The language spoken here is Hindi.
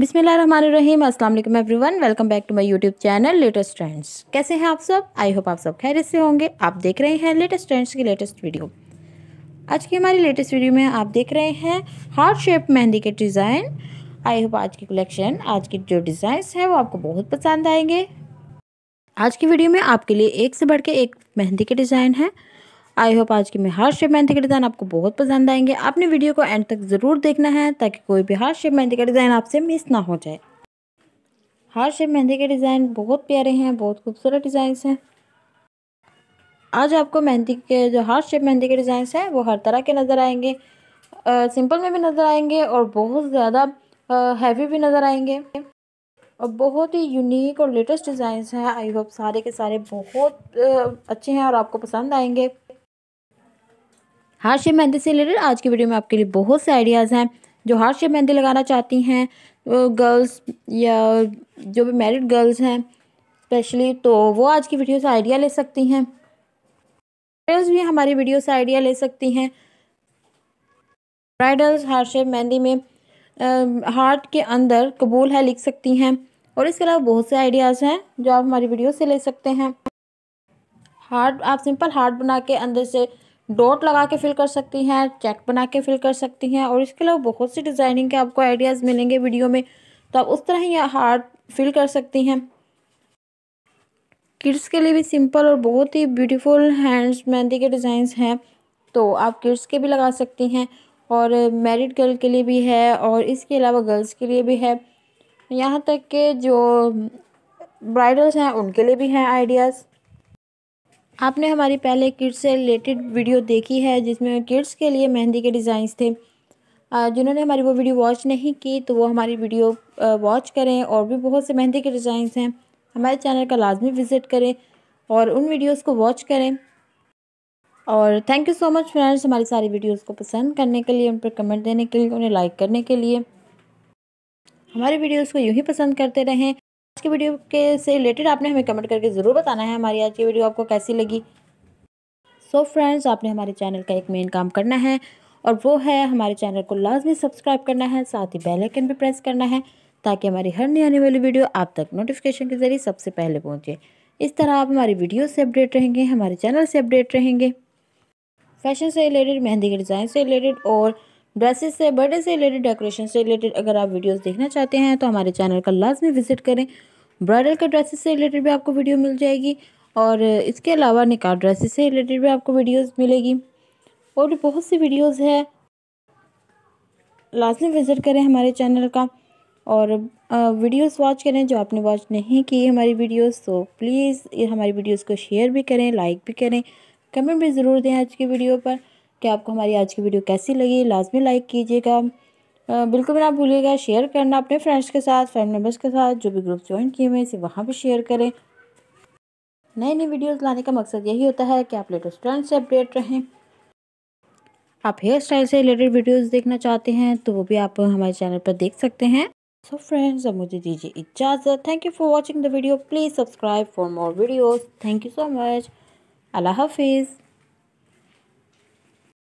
बिसमिल अस्सलाम everyone welcome back to my YouTube channel latest trends कैसे हैं आप सब आई होप आप सब खैर से होंगे आप देख रहे हैं लेटेस्ट ट्रेंड्स की लेटेस्ट वीडियो आज की हमारी लेटेस्ट वीडियो में आप देख रहे हैं हार्ट शेप मेहंदी के डिज़ाइन आई होप आज की कलेक्शन आज की जो डिज़ाइंस हैं वो आपको बहुत पसंद आएंगे आज की वीडियो में आपके लिए एक से बढ़ के एक मेहंदी के डिज़ाइन है आई होप आज के मैं हार्ड शेप मेहंदी के डिज़ाइन आपको बहुत पसंद आएंगे आपने वीडियो को एंड तक ज़रूर देखना है ताकि कोई भी हार्ड शेप मेहंदी का डिज़ाइन आपसे मिस ना हो जाए हार्ड शेप मेहंदी के डिज़ाइन बहुत प्यारे हैं बहुत खूबसूरत डिज़ाइन हैं आज आपको मेहंदी के जो हार्ड शेप मेहंदी के डिज़ाइंस हैं वो हर तरह के नज़र आएंगे आ, सिंपल में भी नज़र आएंगे और बहुत ज़्यादा हैवी भी नज़र आएंगे और बहुत ही यूनिक और लेटेस्ट डिज़ाइंस हैं आई होप सारे के सारे बहुत आ, अच्छे हैं और आपको पसंद आएंगे हार्ड शेप मेहंदी से रिलेटेड आज की वीडियो में आपके लिए बहुत से आइडियाज़ हैं जो हार्ड शेप मेहंदी लगाना चाहती हैं गर्ल्स या जो भी मैरिड गर्ल्स हैं स्पेशली तो वो आज की वीडियो से आइडिया ले सकती हैं ब्राइडल्स भी हमारी वीडियो से आइडिया ले सकती हैं ब्राइडल्स हार्ट शेप मेहंदी में हार्ट के अंदर कबूल है लिख सकती हैं और इसके अलावा बहुत से आइडियाज़ हैं जो आप हमारी वीडियो से ले सकते हैं हार्ट आप सिंपल हार्ट बना के अंदर से डॉट लगा के फिल कर सकती हैं चेक बना के फिल कर सकती हैं और इसके अलावा बहुत सी डिज़ाइनिंग के आपको आइडियाज़ मिलेंगे वीडियो में तो आप उस तरह ही हार्ट फिल कर सकती हैं किड्स के लिए भी सिंपल और बहुत ही ब्यूटीफुल हैंड्स मेहंदी के डिज़ाइंस हैं तो आप किड्स के भी लगा सकती हैं और मैरिड गर्ल के लिए भी है और इसके अलावा गर्ल्स के लिए भी है यहाँ तक के जो ब्राइडल्स हैं उनके लिए भी हैं आइडियाज़ आपने हमारी पहले किड्स से रिलेटेड वीडियो देखी है जिसमें किड्स के लिए मेहंदी के डिज़ाइंस थे जिन्होंने हमारी वो वीडियो वॉच नहीं की तो वो हमारी वीडियो वॉच करें और भी बहुत से मेहंदी के डिज़ाइंस हैं हमारे चैनल का लाजमी विज़िट करें और उन वीडियोस को वॉच करें और thank you so much friends हमारी सारी वीडियोस को पसंद करने के लिए उन पर कमेंट देने के लिए उन्हें लाइक करने के लिए हमारी वीडियोस को यूँ ही पसंद करते रहें की वीडियो के से रिलेटेड आपने हमें कमेंट करके ज़रूर बताना है हमारी आज की वीडियो आपको कैसी लगी सो so फ्रेंड्स आपने हमारे चैनल का एक मेन काम करना है और वो है हमारे चैनल को लाजमी सब्सक्राइब करना है साथ ही बेल आइकन भी प्रेस करना है ताकि हमारी हर नई आने वाली वीडियो आप तक नोटिफिकेशन के ज़रिए सबसे पहले पहुँचे इस तरह आप हमारी वीडियो से अपडेट रहेंगे हमारे चैनल से अपडेट रहेंगे फैशन से रिलेटेड मेहंदी के डिज़ाइन से रिलेटेड और ड्रेसेस से बर्थडे से रिलेटेड डेकोरेशन से रिलेटेड अगर आप वीडियोस देखना चाहते हैं तो हमारे चैनल का लाजमी विजिट करें ब्राइडल का ड्रेसेस से रिलेटेड भी आपको वीडियो मिल जाएगी और इसके अलावा निकाह ड्रेसेस से रिलेटेड भी आपको वीडियोस मिलेगी और भी बहुत सी वीडियोस है लाजमी विज़िट करें हमारे चैनल का और वीडियोस वॉच करें जो आपने वॉच नहीं की हमारी वीडियोस तो प्लीज़ हमारी वीडियोस को शेयर भी करें लाइक भी करें कमेंट भी ज़रूर दें आज की वीडियो पर कि आपको हमारी आज की वीडियो कैसी लगी लाजमी लाइक कीजिएगा बिल्कुल भी ना भूलिएगा शेयर करना अपने फ्रेंड्स के साथ फैमिली मेम्बर्स के साथ जो भी ग्रुप ज्वाइन किए हुए इसे वहाँ पर शेयर करें नई नई वीडियोस लाने का मकसद यही होता है कि आप लेटेस्ट ट्रेंड से अपडेट रहें आप हेयर स्टाइल से रिलेटेड वीडियोज देखना चाहते हैं तो वो भी आप हमारे चैनल पर देख सकते हैं सो फ्रेंड्स अब मुझे दीजिए इजाज़त thank you for watching the video please subscribe for more videos thank you so much अल्लाह हाफिज़